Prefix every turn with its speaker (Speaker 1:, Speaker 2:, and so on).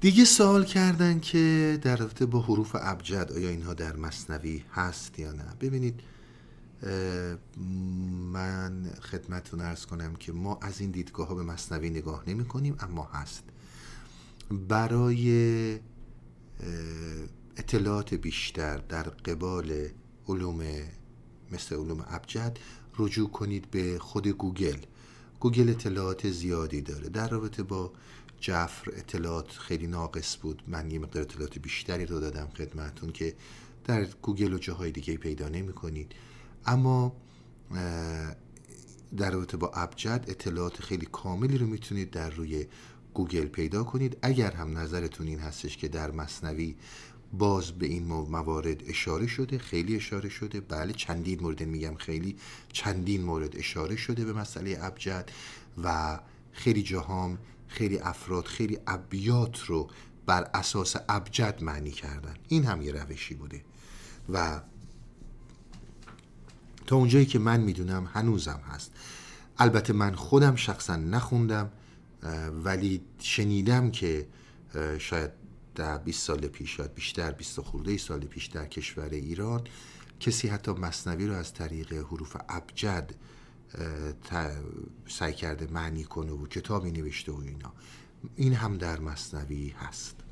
Speaker 1: دیگه سوال کردن که در رابطه با حروف ابجد آیا اینها در مصنوی هست یا نه ببینید من خدمتتون ارز کنم که ما از این دیدگاه ها به مصنوی نگاه نمی کنیم اما هست برای اطلاعات بیشتر در قبال علوم مثل علوم ابجد رجوع کنید به خود گوگل گوگل اطلاعات زیادی داره در رابطه با جفر اطلاعات خیلی ناقص بود من یه مقدار اطلاعات بیشتری رو دادم خدمتون که در گوگل و جاهای دیگه پیدا نمی کنید اما در رابطه با ابجد اطلاعات خیلی کاملی رو میتونید در روی گوگل پیدا کنید اگر هم نظرتون این هستش که در مصنوی باز به این موارد اشاره شده خیلی اشاره شده بله چندین مورد میگم خیلی چندین مورد اشاره شده به مسئله ابجد و خیلی جاهام خیلی افراد خیلی ابیات رو بر اساس ابجد معنی کردن این هم یه روشی بوده و تا اونجایی که من میدونم هنوزم هست البته من خودم شخصا نخوندم ولی شنیدم که شاید در 20 سال پیش بیشتر 20 خورده سال پیش در کشور ایران کسی حتی مصنوی رو از طریق حروف ابجد سعی کرده معنی کنه و کتابی نوشته و اینا این هم در مصنوی هست